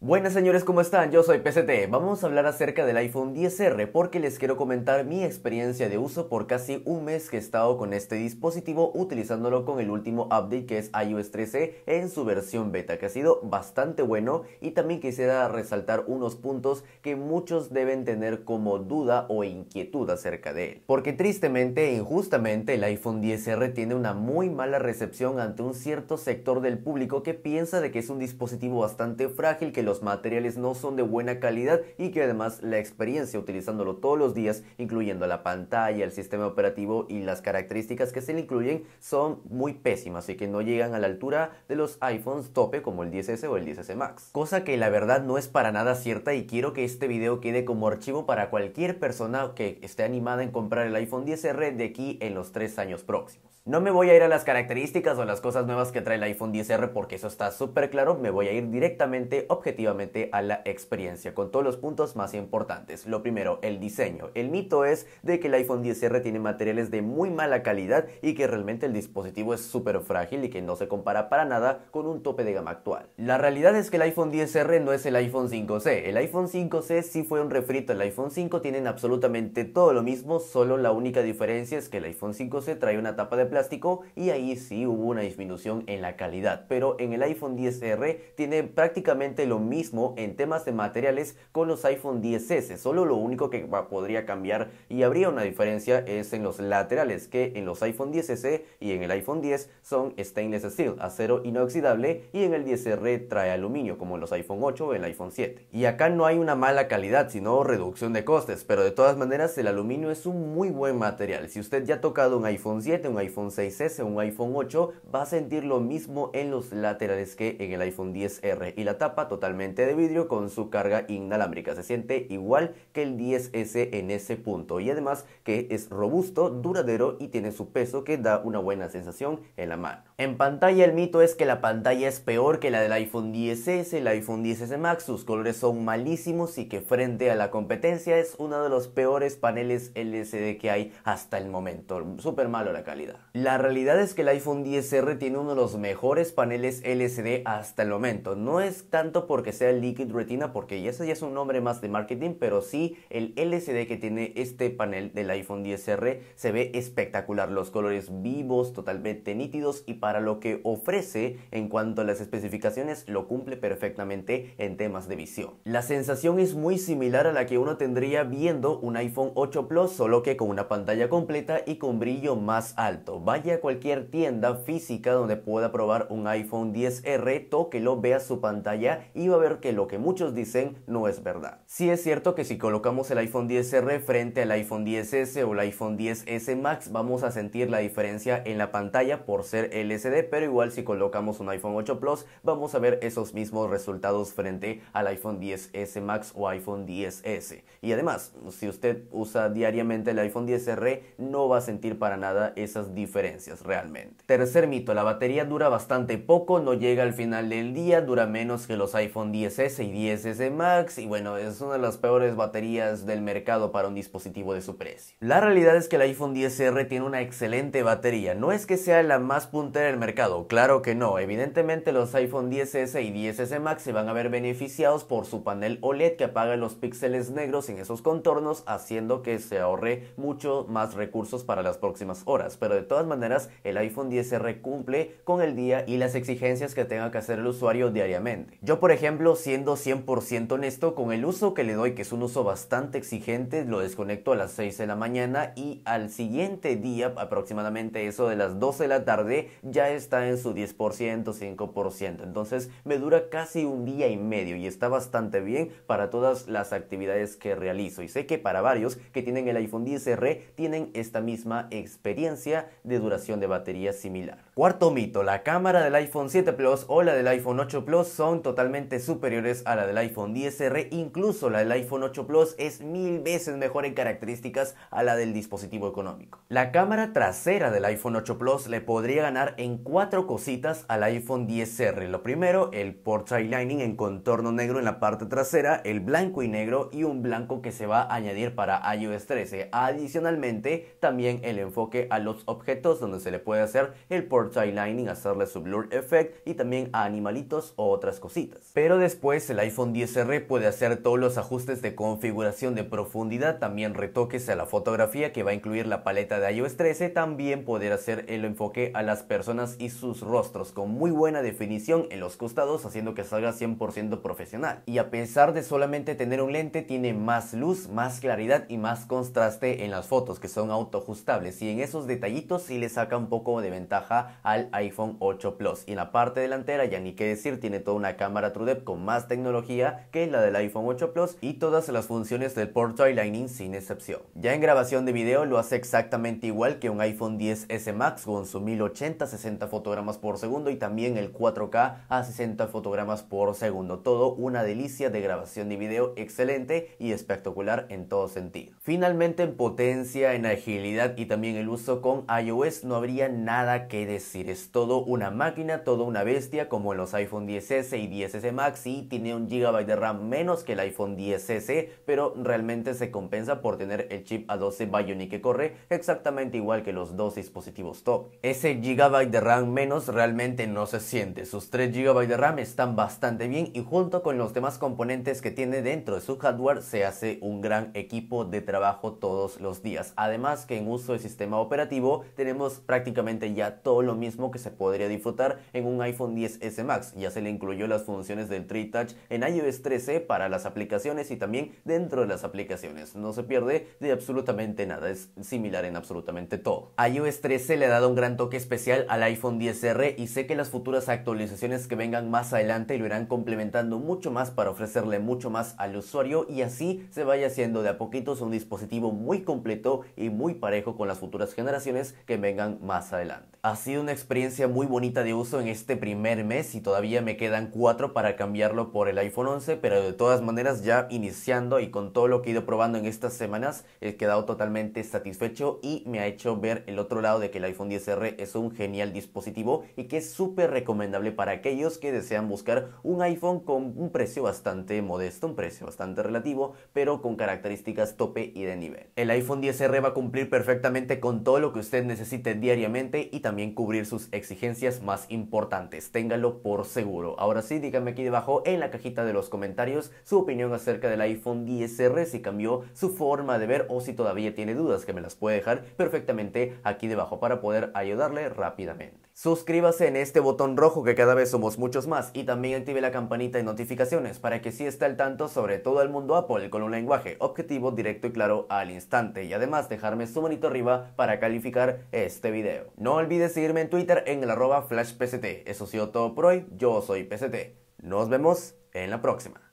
Buenas señores, ¿cómo están? Yo soy PCT. Vamos a hablar acerca del iPhone 10R porque les quiero comentar mi experiencia de uso por casi un mes que he estado con este dispositivo utilizándolo con el último update que es iOS 13 en su versión beta que ha sido bastante bueno y también quisiera resaltar unos puntos que muchos deben tener como duda o inquietud acerca de él. Porque tristemente e injustamente el iPhone 10R tiene una muy mala recepción ante un cierto sector del público que piensa de que es un dispositivo bastante frágil que los materiales no son de buena calidad y que además la experiencia utilizándolo todos los días, incluyendo la pantalla, el sistema operativo y las características que se le incluyen, son muy pésimas y que no llegan a la altura de los iPhones tope como el 10S o el 10S Max. Cosa que la verdad no es para nada cierta y quiero que este video quede como archivo para cualquier persona que esté animada en comprar el iPhone 10R de aquí en los tres años próximos. No me voy a ir a las características o las cosas nuevas que trae el iPhone 10R porque eso está súper claro, me voy a ir directamente, objetivamente a la experiencia con todos los puntos más importantes. Lo primero, el diseño. El mito es de que el iPhone 10R tiene materiales de muy mala calidad y que realmente el dispositivo es súper frágil y que no se compara para nada con un tope de gama actual. La realidad es que el iPhone 10R no es el iPhone 5C, el iPhone 5C sí fue un refrito, el iPhone 5 tienen absolutamente todo lo mismo, solo la única diferencia es que el iPhone 5C trae una tapa de plástico plástico y ahí sí hubo una disminución en la calidad. Pero en el iPhone 10R tiene prácticamente lo mismo en temas de materiales con los iPhone 10S. Solo lo único que podría cambiar y habría una diferencia es en los laterales que en los iPhone 10S y en el iPhone 10 son stainless steel, acero inoxidable y en el 10R trae aluminio como en los iPhone 8 o el iPhone 7. Y acá no hay una mala calidad sino reducción de costes, pero de todas maneras el aluminio es un muy buen material. Si usted ya ha tocado un iPhone 7, un iPhone 6S un iPhone 8 va a sentir lo mismo en los laterales que en el iPhone 10R y la tapa totalmente de vidrio con su carga inalámbrica. Se siente igual que el 10S en ese punto y además que es robusto, duradero y tiene su peso que da una buena sensación en la mano. En pantalla el mito es que la pantalla es peor que la del iPhone 10S, el iPhone 10S Max, sus colores son malísimos y que frente a la competencia es uno de los peores paneles LCD que hay hasta el momento, súper malo la calidad. La realidad es que el iPhone 10 tiene uno de los mejores paneles LCD hasta el momento, no es tanto porque sea Liquid Retina porque ese ya es un nombre más de marketing, pero sí el LCD que tiene este panel del iPhone 10R se ve espectacular, los colores vivos, totalmente nítidos y para lo que ofrece en cuanto a las especificaciones lo cumple perfectamente en temas de visión. La sensación es muy similar a la que uno tendría viendo un iPhone 8 Plus solo que con una pantalla completa y con brillo más alto. Vaya a cualquier tienda física donde pueda probar un iPhone 10R, tóquelo, vea su pantalla y va a ver que lo que muchos dicen no es verdad. si es cierto que si colocamos el iPhone 10R frente al iPhone 10S o el iPhone 10S Max vamos a sentir la diferencia en la pantalla por ser el pero igual si colocamos un iPhone 8 Plus, vamos a ver esos mismos resultados frente al iPhone 10S Max o iPhone 10S. Y además, si usted usa diariamente el iPhone 10R, no va a sentir para nada esas diferencias realmente. Tercer mito, la batería dura bastante poco, no llega al final del día, dura menos que los iPhone 10S y 10S Max y bueno, es una de las peores baterías del mercado para un dispositivo de su precio. La realidad es que el iPhone 10R tiene una excelente batería, no es que sea la más puntera el mercado? Claro que no. Evidentemente los iPhone 10S y 10S Max se van a ver beneficiados por su panel OLED que apaga los píxeles negros en esos contornos, haciendo que se ahorre mucho más recursos para las próximas horas. Pero de todas maneras, el iPhone 10R cumple con el día y las exigencias que tenga que hacer el usuario diariamente. Yo, por ejemplo, siendo 100% honesto, con el uso que le doy, que es un uso bastante exigente, lo desconecto a las 6 de la mañana y al siguiente día, aproximadamente eso de las 12 de la tarde, ya ya está en su 10%, 5%. Entonces me dura casi un día y medio y está bastante bien para todas las actividades que realizo. Y sé que para varios que tienen el iPhone 10R tienen esta misma experiencia de duración de batería similar. Cuarto mito, la cámara del iPhone 7 Plus o la del iPhone 8 Plus son totalmente superiores a la del iPhone 10R, incluso la del iPhone 8 Plus es mil veces mejor en características a la del dispositivo económico. La cámara trasera del iPhone 8 Plus le podría ganar en cuatro cositas al iPhone 10R. Lo primero, el portrait lining en contorno negro en la parte trasera, el blanco y negro y un blanco que se va a añadir para iOS 13. Adicionalmente, también el enfoque a los objetos donde se le puede hacer el portrait lining, hacerle su blur effect y también a animalitos o otras cositas. Pero después el iPhone 10R puede hacer todos los ajustes de configuración de profundidad, también retoques a la fotografía que va a incluir la paleta de iOS 13, también poder hacer el enfoque a las personas y sus rostros con muy buena definición en los costados haciendo que salga 100% profesional. Y a pesar de solamente tener un lente tiene más luz, más claridad y más contraste en las fotos que son autoajustables y en esos detallitos sí le saca un poco de ventaja al iPhone 8 Plus. Y en la parte delantera ya ni qué decir, tiene toda una cámara TrueDepth con más tecnología que la del iPhone 8 Plus y todas las funciones del Portrait Lining sin excepción. Ya en grabación de video lo hace exactamente igual que un iPhone 10S Max con su 1080 60 fotogramas por segundo y también el 4K a 60 fotogramas por segundo. Todo una delicia de grabación de video excelente y espectacular en todo sentido. Finalmente en potencia, en agilidad y también el uso con iOS no habría nada que decir. Es todo una máquina, todo una bestia como en los iPhone 10S y 10S Max y tiene un Gigabyte de RAM menos que el iPhone 10S, pero realmente se compensa por tener el chip A12 Bionic que corre exactamente igual que los dos dispositivos top. Ese GB de RAM menos realmente no se siente. Sus 3 GB de RAM están bastante bien y junto con los demás componentes que tiene dentro de su hardware se hace un gran equipo de trabajo todos los días. Además que en uso del sistema operativo tenemos prácticamente ya todo lo mismo que se podría disfrutar en un iPhone 10S Max. Ya se le incluyó las funciones del 3 Touch en iOS 13 para las aplicaciones y también dentro de las aplicaciones. No se pierde de absolutamente nada, es similar en absolutamente todo. iOS 13 le ha dado un gran toque especial a al iPhone 10R y sé que las futuras actualizaciones que vengan más adelante lo irán complementando mucho más para ofrecerle mucho más al usuario y así se vaya haciendo de a poquitos un dispositivo muy completo y muy parejo con las futuras generaciones que vengan más adelante. Ha sido una experiencia muy bonita de uso en este primer mes y todavía me quedan cuatro para cambiarlo por el iPhone 11, pero de todas maneras ya iniciando y con todo lo que he ido probando en estas semanas he quedado totalmente satisfecho y me ha hecho ver el otro lado de que el iPhone 10R es un genial dispositivo y que es súper recomendable para aquellos que desean buscar un iPhone con un precio bastante modesto, un precio bastante relativo, pero con características tope y de nivel. El iPhone 10R va a cumplir perfectamente con todo lo que usted necesite diariamente y también cubrir sus exigencias más importantes. Téngalo por seguro. Ahora sí, díganme aquí debajo en la cajita de los comentarios su opinión acerca del iPhone 10R, si cambió su forma de ver o si todavía tiene dudas, que me las puede dejar perfectamente aquí debajo para poder ayudarle rápidamente. Suscríbase en este botón rojo que cada vez somos muchos más y también active la campanita de notificaciones para que sí esté al tanto sobre todo el mundo Apple con un lenguaje objetivo, directo y claro al instante y además dejarme su manito arriba para calificar este video. No olvides seguirme en Twitter en el arroba flashpct. Eso ha sido todo por hoy, yo soy PCT. Nos vemos en la próxima.